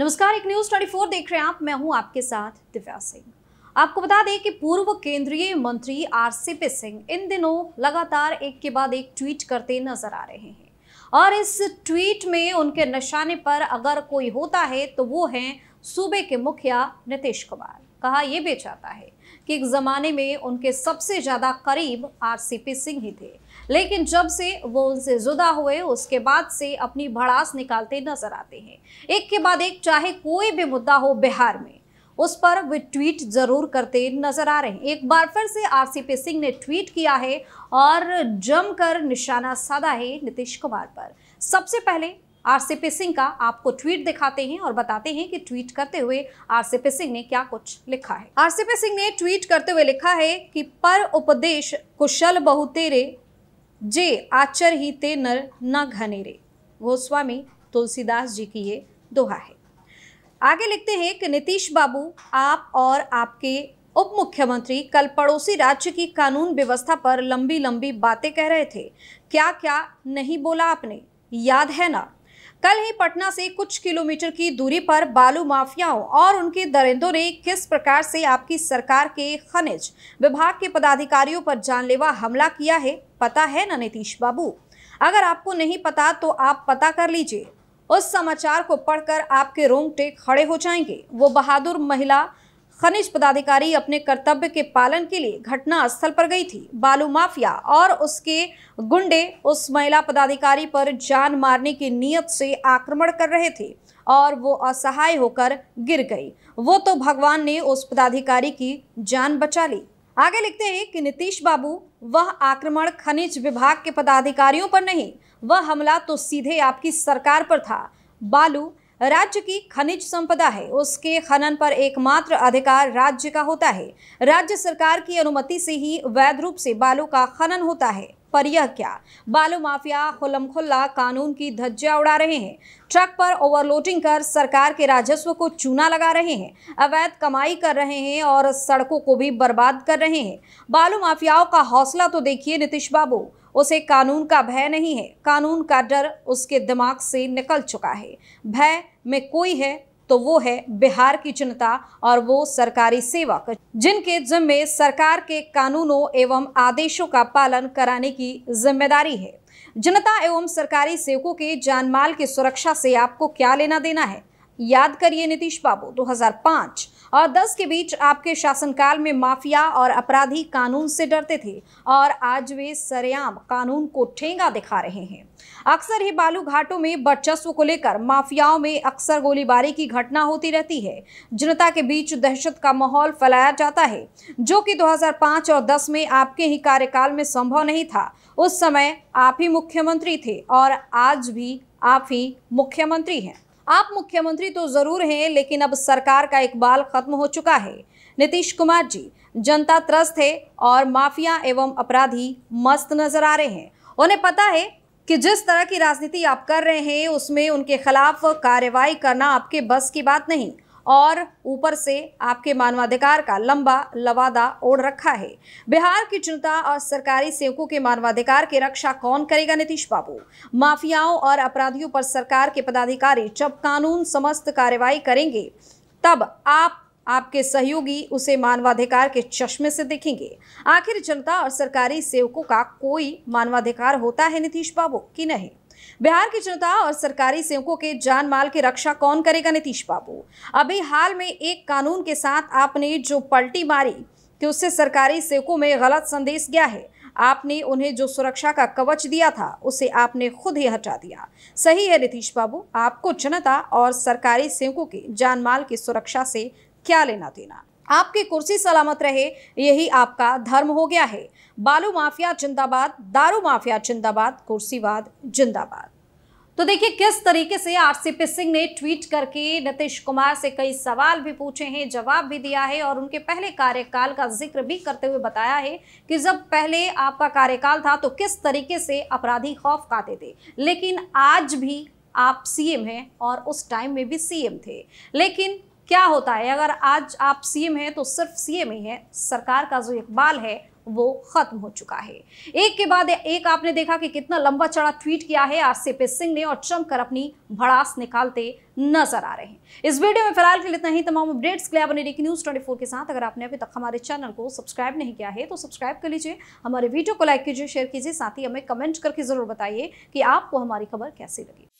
नमस्कार एक न्यूज 24 देख रहे हैं आप मैं हूं आपके साथ दिव्या सिंह आपको बता दें कि पूर्व केंद्रीय मंत्री पी सिंह इन दिनों लगातार एक के बाद एक ट्वीट करते नजर आ रहे हैं और इस ट्वीट में उनके निशाने पर अगर कोई होता है तो वो हैं सूबे के मुखिया नीतीश कुमार कहा यह भी जाता है कि एक ज़माने में उनके सबसे ज़्यादा करीब आरसीपी सिंह ही थे लेकिन जब से वो उनसे जुदा हुए उसके बाद से अपनी भड़ास निकालते नजर आते हैं एक के बाद एक चाहे कोई भी मुद्दा हो बिहार में उस पर वे ट्वीट जरूर करते नजर आ रहे हैं एक बार फिर से आरसीपी सिंह ने ट्वीट किया है और जमकर निशाना साधा है नीतीश कुमार पर सबसे पहले आरसीपी सिंह का आपको ट्वीट दिखाते हैं और बताते हैं कि ट्वीट करते हुए आरसीपी सिंह ने क्या कुछ लिखा है आरसीपी सिंह ने ट्वीट करते हुए लिखा है कि पर उपदेश कुशल बहुतेरे जे आचर ही ते नर न घनेरे गोस्वामी तुलसीदास जी की ये दोहा है आगे लिखते हैं कि नीतीश बाबू आप और आपके उप मुख्यमंत्री कल पड़ोसी राज्य की कानून व्यवस्था पर लंबी लंबी बातें कह रहे थे क्या क्या नहीं बोला आपने याद है ना कल ही पटना से कुछ किलोमीटर की दूरी पर बालू माफियाओं और उनके दरिंदों ने किस प्रकार से आपकी सरकार के खनिज विभाग के पदाधिकारियों पर जानलेवा हमला किया है पता है न नीतीश बाबू अगर आपको नहीं पता तो आप पता कर लीजिए उस समाचार को पढ़कर आपके रोंगटे खड़े हो जाएंगे वो बहादुर महिला खनिज पदाधिकारी अपने कर्तव्य के पालन के लिए घटना स्थल पर गई थी बालू माफिया और उसके गुंडे उस महिला पदाधिकारी पर जान मारने की नीयत से आक्रमण कर रहे थे और वो असहाय होकर गिर गई वो तो भगवान ने उस पदाधिकारी की जान बचा ली आगे लिखते हैं कि नीतीश बाबू वह आक्रमण खनिज विभाग के पदाधिकारियों पर नहीं वह हमला तो सीधे आपकी सरकार पर था बालू राज्य की खनिज संपदा है उसके खनन पर एकमात्र अधिकार राज्य का होता है राज्य सरकार की अनुमति से ही वैध रूप से बालों का खनन होता है पर यह क्या बालू माफिया खुल्ला कानून की धज्जिया उड़ा रहे हैं ट्रक पर ओवरलोडिंग कर सरकार के राजस्व को चूना लगा रहे हैं अवैध कमाई कर रहे हैं और सड़कों को भी बर्बाद कर रहे हैं बालू माफियाओं का हौसला तो देखिए नीतीश बाबू उसे कानून का भय नहीं है कानून का डर उसके दिमाग से निकल चुका है भय में कोई है तो वो है बिहार की जनता और वो सरकारी सेवक जिनके जिम्मे सरकार के कानूनों एवं आदेशों का पालन कराने की जिम्मेदारी है जनता एवं सरकारी सेवकों के जानमाल की सुरक्षा से आपको क्या लेना देना है याद करिए नीतीश बाबू 2005 और 10 के बीच आपके शासनकाल में माफिया और अपराधी कानून से डरते थे और आज वे सरेआम कानून को ठेंगा दिखा रहे हैं अक्सर ही बालू घाटों में वर्चस्व को लेकर माफियाओं में अक्सर गोलीबारी की घटना होती रहती है जनता के बीच दहशत का माहौल फैलाया जाता है जो कि 2005 और 10 में आपके ही कार्यकाल में संभव नहीं था उस समय आप ही मुख्यमंत्री थे और आज भी आप ही मुख्यमंत्री हैं आप मुख्यमंत्री तो जरूर हैं लेकिन अब सरकार का इकबाल खत्म हो चुका है नीतीश कुमार जी जनता त्रस्त है और माफिया एवं अपराधी मस्त नजर आ रहे हैं उन्हें पता है कि जिस तरह की राजनीति आप कर रहे हैं उसमें उनके खिलाफ कार्रवाई करना आपके बस की बात नहीं और ऊपर से आपके मानवाधिकार का लंबा लवादा ओढ़ रखा है बिहार की जनता और सरकारी सेवकों के मानवाधिकार की रक्षा कौन करेगा नीतीश बाबू माफियाओं और अपराधियों पर सरकार के पदाधिकारी जब कानून समस्त कार्यवाही करेंगे तब आप आपके सहयोगी उसे मानवाधिकार के चश्मे से देखेंगे आखिर जनता और सरकारी सेवकों का कोई मानवाधिकार होता है नीतीश बाबू कि नहीं बिहार की जनता और सरकारी सेवकों के जान माल की रक्षा कौन करेगा नीतीश बाबू अभी हाल में एक कानून के साथ आपने जो पलटी मारी कि उससे सरकारी सेवकों में गलत संदेश गया है आपने उन्हें जो सुरक्षा का कवच दिया था उसे आपने खुद ही हटा दिया सही है नीतीश बाबू आपको जनता और सरकारी सेवकों के जान माल की सुरक्षा से क्या लेना देना आपकी कुर्सी सलामत रहे यही आपका धर्म हो गया है बालू माफिया जिंदाबाद दारू माफिया जिंदाबाद कुर्सीवाद जिंदाबाद तो देखिए किस तरीके से आरसीपी सिंह ने ट्वीट करके नीतीश कुमार से कई सवाल भी पूछे हैं जवाब भी दिया है और उनके पहले कार्यकाल का जिक्र भी करते हुए बताया है कि जब पहले आपका कार्यकाल था तो किस तरीके से अपराधी खौफ खाते थे लेकिन आज भी आप सीएम हैं और उस टाइम में भी सीएम थे लेकिन क्या होता है अगर आज आप सीएम हैं तो सिर्फ सीएम ही है सरकार का जो इकबाल है वो खत्म हो चुका है एक के बाद एक आपने देखा कि कितना लंबा चढ़ा ट्वीट किया है आरसीपी सिंह ने और चमकर अपनी भड़ास निकालते नजर आ रहे हैं इस वीडियो में फिलहाल के लिए इतना ही तमाम अपडेट्स के लिए आप अनेक न्यूज ट्वेंटी के साथ अगर आपने अभी तक हमारे चैनल को सब्सक्राइब नहीं किया है तो सब्सक्राइब कर लीजिए हमारे वीडियो को लाइक कीजिए शेयर कीजिए साथ ही हमें कमेंट करके जरूर बताइए कि आपको हमारी खबर कैसी लगी